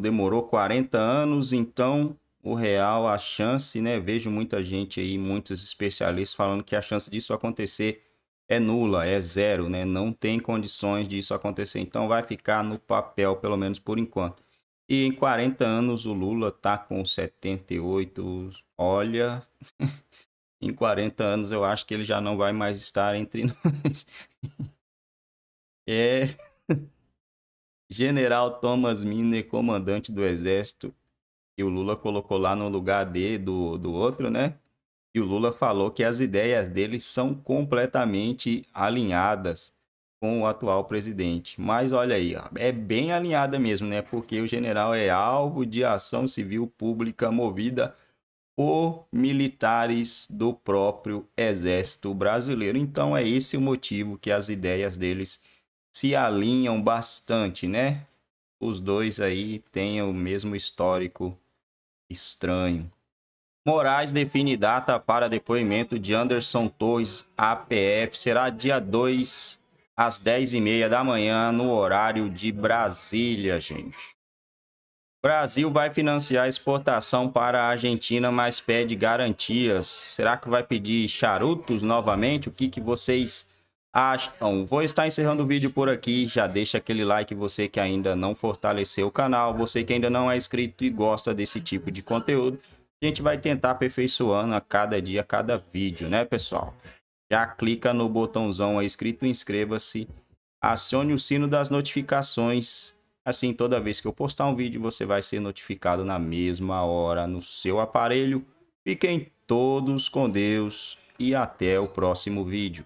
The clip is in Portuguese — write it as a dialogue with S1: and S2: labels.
S1: demorou 40 anos, então o real, a chance, né? Vejo muita gente aí, muitos especialistas falando que a chance disso acontecer é nula, é zero, né? Não tem condições disso acontecer. Então vai ficar no papel, pelo menos por enquanto. E em 40 anos o Lula tá com 78. Olha, em 40 anos eu acho que ele já não vai mais estar entre nós. é. General Thomas Miner, comandante do Exército, que o Lula colocou lá no lugar de, do, do outro, né? E o Lula falou que as ideias dele são completamente alinhadas com o atual presidente. Mas olha aí, ó, é bem alinhada mesmo, né? Porque o general é alvo de ação civil pública movida por militares do próprio Exército Brasileiro. Então é esse o motivo que as ideias deles se alinham bastante, né? Os dois aí têm o mesmo histórico estranho. Moraes define data para depoimento de Anderson Torres, APF. Será dia 2 às 10h30 da manhã, no horário de Brasília, gente. Brasil vai financiar exportação para a Argentina, mas pede garantias. Será que vai pedir charutos novamente? O que, que vocês acham? Vou estar encerrando o vídeo por aqui. Já deixa aquele like você que ainda não fortaleceu o canal, você que ainda não é inscrito e gosta desse tipo de conteúdo. A gente vai tentar aperfeiçoando a cada dia, a cada vídeo, né, pessoal? Já clica no botãozão aí escrito inscreva-se, acione o sino das notificações. Assim, toda vez que eu postar um vídeo, você vai ser notificado na mesma hora no seu aparelho. Fiquem todos com Deus e até o próximo vídeo.